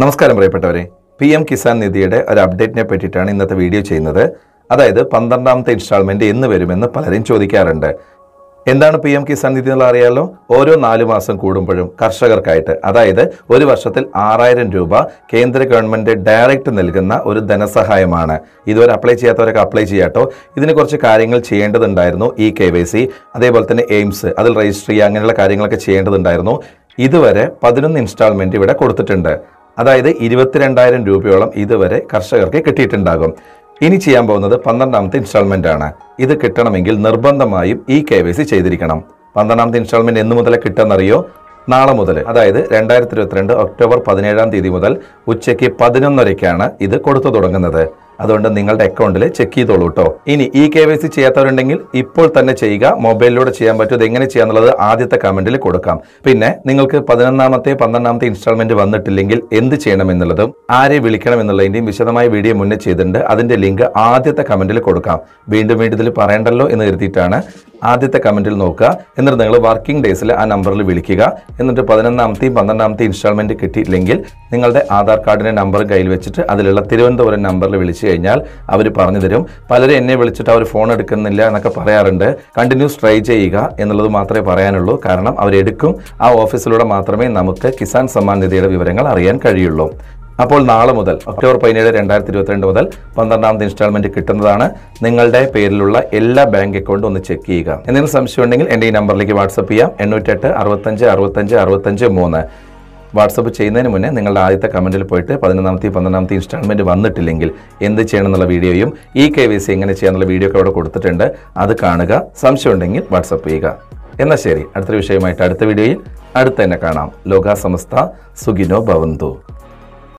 നമസ്കാരം പ്രിയപ്പെട്ടവരെ P M Kisan നിധിയുടെ ഒരു അപ്ഡേറ്റിനെ പറ്റിയിട്ടാണ് ഇന്നത്തെ വീഡിയോ ചെയ്യുന്നത് അതായത് പന്ത്രണ്ടാമത്തെ ഇൻസ്റ്റാൾമെൻറ്റ് എന്ന് വരുമെന്ന് പലരും ചോദിക്കാറുണ്ട് എന്താണ് പി എം കിസാൻ നിധി എന്നുള്ള അറിയാമല്ലോ ഓരോ നാലു മാസം കൂടുമ്പോഴും കർഷകർക്കായിട്ട് അതായത് ഒരു വർഷത്തിൽ ആറായിരം രൂപ കേന്ദ്ര ഗവൺമെൻറ് ഡയറക്റ്റ് നൽകുന്ന ഒരു ധനസഹായമാണ് ഇതുവരെ അപ്ലൈ ചെയ്യാത്തവരൊക്കെ അപ്ലൈ ചെയ്യാട്ടോ ഇതിന് കുറച്ച് കാര്യങ്ങൾ ചെയ്യേണ്ടതുണ്ടായിരുന്നു ഇ കെ വൈ സി അതേപോലെ തന്നെ എയിംസ് അതിൽ രജിസ്റ്റർ ചെയ്യുക അങ്ങനെയുള്ള കാര്യങ്ങളൊക്കെ ചെയ്യേണ്ടതുണ്ടായിരുന്നു ഇതുവരെ പതിനൊന്ന് ഇൻസ്റ്റാൾമെൻറ്റ് ഇവിടെ കൊടുത്തിട്ടുണ്ട് അതായത് ഇരുപത്തിരണ്ടായിരം രൂപയോളം ഇതുവരെ കർഷകർക്ക് കിട്ടിയിട്ടുണ്ടാകും ഇനി ചെയ്യാൻ പോകുന്നത് പന്ത്രണ്ടാമത്തെ ഇൻസ്റ്റാൾമെന്റ് ആണ് ഇത് കിട്ടണമെങ്കിൽ നിർബന്ധമായും ഇ കെ വൈ സി ചെയ്തിരിക്കണം പന്ത്രണ്ടാമത്തെ ഇൻസ്റ്റാൾമെന്റ് എന്ന് മുതൽ കിട്ടുമെന്നറിയോ നാളെ മുതൽ അതായത് രണ്ടായിരത്തി ഇരുപത്തിരണ്ട് ഒക്ടോബർ പതിനേഴാം തീയതി മുതൽ ഉച്ചയ്ക്ക് പതിനൊന്നരയ്ക്കാണ് ഇത് കൊടുത്തു തുടങ്ങുന്നത് അതുകൊണ്ട് നിങ്ങളുടെ അക്കൗണ്ടിൽ ചെക്ക് ചെയ്തോളൂ കേട്ടോ ഇനി ഇ കെ വൈ സി ചെയ്യാത്തവരുണ്ടെങ്കിൽ ഇപ്പോൾ തന്നെ ചെയ്യുക മൊബൈലിലൂടെ ചെയ്യാൻ പറ്റും എങ്ങനെ ചെയ്യാന്നുള്ളത് ആദ്യത്തെ കമന്റിൽ കൊടുക്കാം പിന്നെ നിങ്ങൾക്ക് പതിനൊന്നാമത്തെ പന്ത്രണ്ടാമത്തെ ഇൻസ്റ്റാൾമെന്റ് വന്നിട്ടില്ലെങ്കിൽ എന്ത് ചെയ്യണം എന്നുള്ളതും ആരെ വിളിക്കണം എന്നുള്ളതിന്റെയും വിശദമായ വീഡിയോ മുന്നേ ചെയ്തിട്ടുണ്ട് അതിന്റെ ലിങ്ക് ആദ്യത്തെ കമന്റിൽ കൊടുക്കാം വീണ്ടും വീണ്ടും ഇതിൽ പറയണ്ടല്ലോ എന്ന് കരുതിയിട്ടാണ് ആദ്യത്തെ കമൻറ്റിൽ നോക്കുക എന്നിട്ട് നിങ്ങൾ വർക്കിംഗ് ഡേയ്സിൽ ആ നമ്പറിൽ വിളിക്കുക എന്നിട്ട് പതിനൊന്നാമത്തെയും പന്ത്രണ്ടാമത്തെയും ഇൻസ്റ്റാൾമെൻറ്റ് കിട്ടിയില്ലെങ്കിൽ നിങ്ങളുടെ ആധാർ കാർഡിൻ്റെ നമ്പർ കയ്യിൽ വെച്ചിട്ട് അതിലുള്ള തിരുവനന്തപുരം നമ്പറിൽ വിളിച്ചു കഴിഞ്ഞാൽ അവർ പറഞ്ഞു തരും പലരും എന്നെ വിളിച്ചിട്ട് അവർ ഫോൺ എടുക്കുന്നില്ല എന്നൊക്കെ പറയാറുണ്ട് കണ്ടിന്യൂസ് ട്രൈ ചെയ്യുക എന്നുള്ളത് മാത്രമേ പറയാനുള്ളൂ കാരണം അവരെടുക്കും ആ ഓഫീസിലൂടെ മാത്രമേ നമുക്ക് കിസാൻ സമ്മാൻ നിധിയുടെ വിവരങ്ങൾ അറിയാൻ കഴിയുള്ളൂ അപ്പോൾ നാളെ മുതൽ ഒക്ടോബർ പതിനേഴ് രണ്ടായിരത്തി ഇരുപത്തിരണ്ട് മുതൽ പന്ത്രണ്ടാമത് ഇൻസ്റ്റാൾമെന്റ് കിട്ടുന്നതാണ് നിങ്ങളുടെ പേരിലുള്ള എല്ലാ ബാങ്ക് അക്കൗണ്ടും ഒന്ന് ചെക്ക് ചെയ്യുക എന്തെങ്കിലും സംശയം ഉണ്ടെങ്കിൽ എൻ്റെ ഈ നമ്പറിലേക്ക് വാട്സപ്പ് ചെയ്യാം എണ്ണൂറ്റെട്ട് അറുപത്തഞ്ച് അറുപത്തഞ്ച് അറുപത്തഞ്ച് മൂന്ന് വാട്സപ്പ് ചെയ്യുന്നതിന് മുന്നേ നിങ്ങളുടെ ആദ്യത്തെ കമൻറ്റിൽ പോയിട്ട് പതിനൊന്നാമത്തെ പന്ത്രണ്ടാമത്തെ ഇൻസ്റ്റാൾമെൻറ്റ് വന്നിട്ടില്ലെങ്കിൽ എന്ത് ചെയ്യണം എന്നുള്ള വീഡിയോയും ഇ കെ വി സി എങ്ങനെ ചെയ്യാനുള്ള വീഡിയോ ഒക്കെ അവിടെ കൊടുത്തിട്ടുണ്ട് അത് കാണുക സംശയം ഉണ്ടെങ്കിൽ വാട്സപ്പ് ചെയ്യുക എന്നാൽ ശരി അടുത്ത വിഷയമായിട്ട് അടുത്ത വീഡിയോയിൽ അടുത്ത് തന്നെ കാണാം ലോകാസമസ്ത സുഖിനോ ഭവന്തു